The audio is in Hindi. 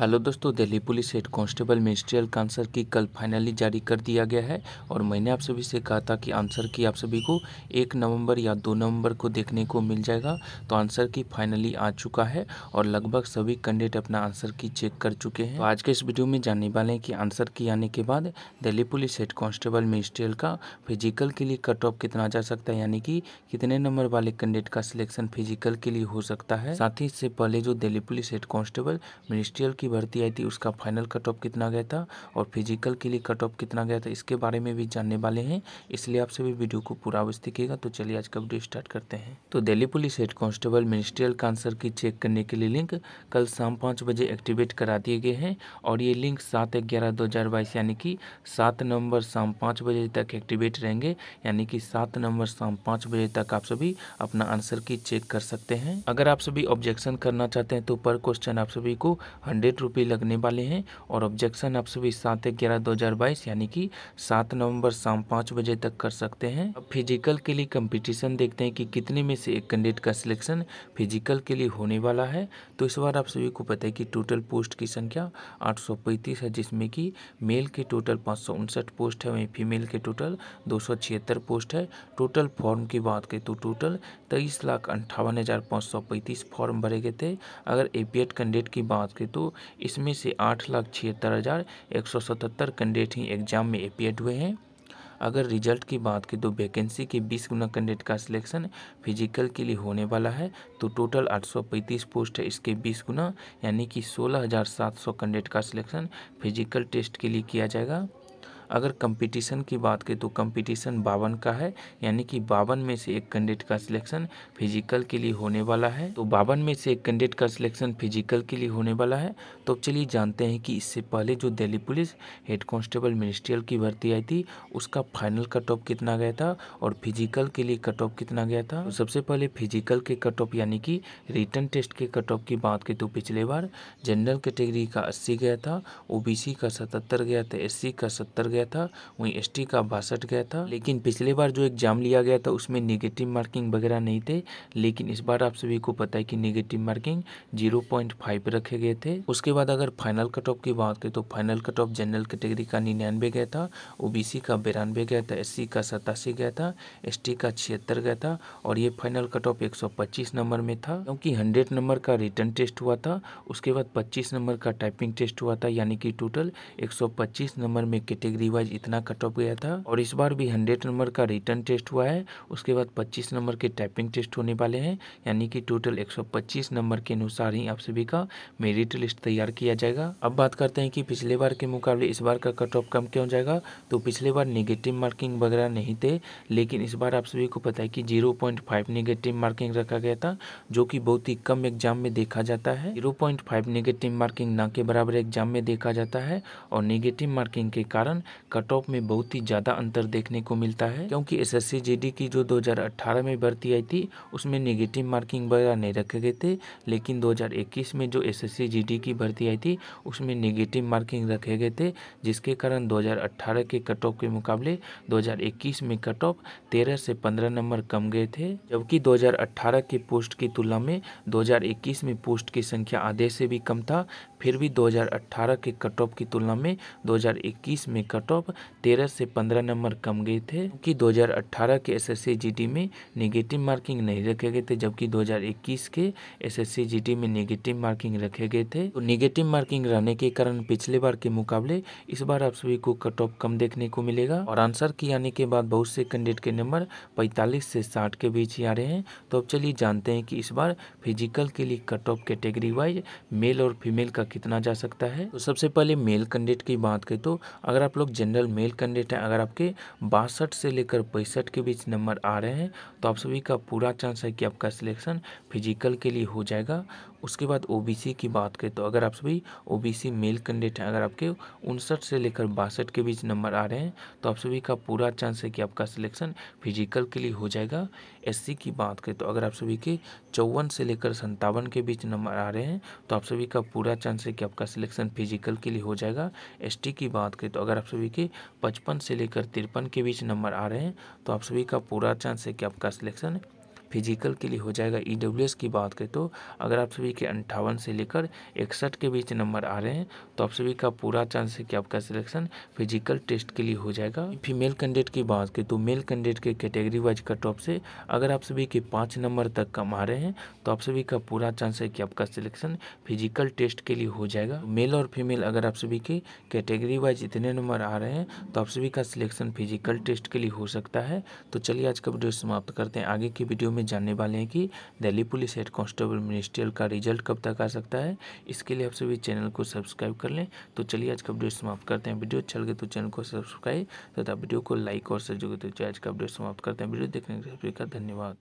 हेलो दोस्तों Delhi police head constable ministerial का आंसर की कल फाइनली जारी कर दिया गया है और मैंने आप सभी से कहा था कि आंसर की आप सभी को एक नवंबर या दो नवंबर को देखने को मिल जाएगा तो आंसर की फाइनली आ चुका है और लगभग सभी कैंडिडेट अपना आंसर की चेक कर चुके हैं तो आज के इस वीडियो में जानने वाले हैं कि आंसर की आने के बाद Delhi police head constable ministerial का फिजिकल के लिए कट ऑफ कितना जा सकता है यानी कि कितने नंबर वाले कैंडिडेट का सिलेक्शन फिजिकल के लिए हो सकता है साथ ही इससे पहले जो Delhi police head constable ministerial की की भर्ती आई थी उसका फाइनल कट ऑफ कितना गया था और फिजिकल के लिए कट ऑफ कितना गया था इसके बारे में भी जानने वाले हैं इसलिए आप सभी वीडियो को पूरा अवश्य देखिएगा तो चलिए आज का वीडियो स्टार्ट करते हैं तो Delhi police head constable ministerial कांसर की चेक करने के लिए लिंक कल शाम पाँच बजे एक्टिवेट करा दिए गए हैं और ये लिंक सात ग्यारह दो यानी कि सात नवंबर शाम पाँच बजे तक एक्टिवेट रहेंगे यानी कि सात नवंबर शाम पाँच बजे तक आप सभी अपना आंसर की चेक कर सकते हैं अगर आप सभी ऑब्जेक्शन करना चाहते हैं तो पर क्वेश्चन आप सभी को आठ रुपये लगने वाले हैं और ऑब्जेक्शन आप सभी सात ग्यारह दो हज़ार बाईस यानी कि सात नवंबर शाम पाँच बजे तक कर सकते हैं अब फिजिकल के लिए कंपटीशन देखते हैं कि कितने में से एक कैंडिडेट का सिलेक्शन फिजिकल के लिए होने वाला है तो इस बार आप सभी को पता है कि टोटल पोस्ट की संख्या आठ सौ पैंतीस है जिसमें कि मेल के टोटल पाँच सौ उनसठ पोस्ट है वहीं फीमेल के टोटल दो सौ छिहत्तर पोस्ट है टोटल फॉर्म की बात करें तो टोटल तेईस लाख अंठावन हज़ार पाँच सौ पैंतीस फॉर्म भरे गए थे अगर ए कैंडिडेट की बात करें तो इसमें से आठ लाख छिहत्तर हज़ार एक सौ सतहत्तर कैंडिडेट ही एग्ज़ाम में अपियड हुए हैं अगर रिजल्ट की बात की तो वैकेंसी के बीस गुना कैंडिडेट का सिलेक्शन फिजिकल के लिए होने वाला है तो टोटल आठ सौ पैंतीस पोस्ट है इसके बीस गुना यानी कि सोलह हजार सात सौ कैंडिडेट का सिलेक्शन फिजिकल टेस्ट के लिए किया जाएगा अगर कंपटीशन की बात करें तो कंपटीशन बावन का है यानी कि बावन में से एक कैंडिडेट का सिलेक्शन फिजिकल के लिए होने वाला है तो बावन में से एक कैंडिडेट का सिलेक्शन फिजिकल के लिए होने वाला है तो चलिए जानते हैं कि इससे पहले जो Delhi police head constable ministerial की भर्ती आई थी उसका फाइनल कट ऑफ कितना गया था और फिजिकल के लिए कट ऑफ कितना गया था तो सबसे पहले फिजिकल के कट ऑफ यानी कि रिटर्न टेस्ट के कट ऑफ की बात की तो पिछले बार जनरल कैटेगरी का अस्सी गया था ओ का सतहत्तर गया था एस का सत्तर गया गया था वहीं एस का बासठ गया था लेकिन पिछले बार जो एग्जाम लिया गया था उसमें निगेटिव मार्किंग वगैरह नहीं थे लेकिन इस बार आप सभी को पता है कि निगेटिव मार्किंग जीरो रखे गए थे उसके बाद अगर फाइनल कट ऑफ की बात करें तो final cut off general category का निन्यानवे गया था ओ का बिरानवे गया था एस का सतासी गया था एस का छिहत्तर गया था और ये फाइनल कट ऑफ एक नंबर में था क्योंकि 100 नंबर का रिटर्न टेस्ट हुआ था उसके बाद 25 नंबर का टाइपिंग टेस्ट हुआ था यानी कि टोटल 125 नंबर में कैटेगरी स्टडी वाइज इतना कट ऑफ गया था और इस बार भी हंड्रेड नंबर का रिटर्न टेस्ट हुआ है उसके बाद पच्चीस नंबर के टाइपिंग टेस्ट होने वाले हैं यानी कि टोटल एक नंबर के अनुसार ही आप सभी का मेरिट लिस्ट तैयार किया जाएगा अब बात करते हैं कि पिछले बार के मुकाबले इस बार का कट ऑफ कम क्यों जाएगा तो पिछले बार नेगेटिव मार्किंग वगैरह नहीं थे लेकिन इस बार आप सभी को पता है कि zero point five negative marking रखा गया था जो कि बहुत ही कम एग्जाम में देखा जाता है zero point five negative marking ना के बराबर एग्जाम में देखा जाता है और नेगेटिव मार्किंग के कारण कट ऑफ में बहुत ही ज़्यादा अंतर देखने को मिलता है क्योंकि एस एस की जो 2018 में भर्ती आई थी उसमें नेगेटिव मार्किंग वगैरह नहीं रखे गए थे लेकिन 2021 में जो एस एस की भर्ती आई थी उसमें नेगेटिव मार्किंग रखे गए थे जिसके कारण 2018 के कट ऑफ के मुकाबले 2021 में कट ऑफ तेरह से पंद्रह नंबर कम गए थे जबकि दो के पोस्ट की तुलना में दो में पोस्ट की संख्या आधे से भी कम था फिर भी दो के कट ऑफ की तुलना में दो में कट टॉप 13 से 15 नंबर कम गए थे कि 2018 के एसएससी जीटी में नेगेटिव मार्किंग नहीं रखे गए थे जबकि 2021 के एसएससी जीटी में नेगेटिव मार्किंग रखे गए थे तो नेगेटिव मार्किंग रहने के कारण पिछले बार के मुकाबले इस बार आप सभी को कट ऑफ कम देखने को मिलेगा और आंसर की आने के बाद बहुत से कैंडिडेट के नंबर पैंतालीस से साठ के बीच ही आ रहे हैं तो अब चलिए जानते हैं कि इस बार फिजिकल के लिए cut off category wise male और फीमेल का कितना जा सकता है तो सबसे पहले मेल कैंडिडेट की बात करें तो अगर आप लोग जनरल मेल कैंडिडेट हैं अगर आपके बासठ से लेकर पैंसठ के बीच नंबर आ रहे हैं तो आप सभी का पूरा चांस है कि आपका सिलेक्शन फिजिकल के लिए हो जाएगा उसके बाद ओबीसी की बात करें तो अगर आप सभी ओबीसी मेल कैंडिडेट हैं अगर आपके उनसठ से लेकर बासठ के बीच नंबर आ रहे हैं तो आप सभी का पूरा चांस है कि आपका सिलेक्शन फिजिकल के लिए हो जाएगा एससी की बात करें तो अगर आप सभी के चौवन से लेकर संतावन के बीच नंबर आ रहे हैं तो आप सभी का पूरा चांस है कि आपका सिलेक्शन फिजिकल के लिए हो जाएगा एस की बात करें तो अगर आप सभी के पचपन से लेकर तिरपन के बीच नंबर आ रहे हैं तो आप सभी का पूरा चांस है कि आपका सिलेक्शन फिजिकल के लिए हो जाएगा ई e की बात करें तो अगर आप सभी के अंठावन से लेकर इकसठ के बीच नंबर आ रहे हैं तो आप सभी का पूरा चांस है कि आपका सिलेक्शन फिजिकल टेस्ट के लिए हो जाएगा फीमेल कैंडिडेट की बात करें तो मेल कैंडिडेट के कैटेगरी वाइज कट ऑफ से अगर आप सभी के पाँच नंबर तक कम आ रहे हैं तो आप सभी का पूरा चांस है कि आपका सिलेक्शन फिजिकल टेस्ट के लिए हो जाएगा मेल और फीमेल अगर आप सभी के कैटेगरी वाइज इतने नंबर आ रहे हैं तो आप सभी का सिलेक्शन फिजिकल टेस्ट के लिए हो सकता है तो चलिए आज का वीडियो समाप्त करते हैं आगे की वीडियो में में जानने वाले हैं कि Delhi police head constable ministerial का रिजल्ट कब तक आ सकता है इसके लिए आप सभी चैनल को सब्सक्राइब कर लें तो चलिए आज का अपडेट समाप्त करते हैं वीडियो अच्छा लगे तो चैनल को सब्सक्राइब तथा वीडियो को लाइक और सहयोग तो आज का अपडेट समाप्त करते हैं वीडियो देखने का धन्यवाद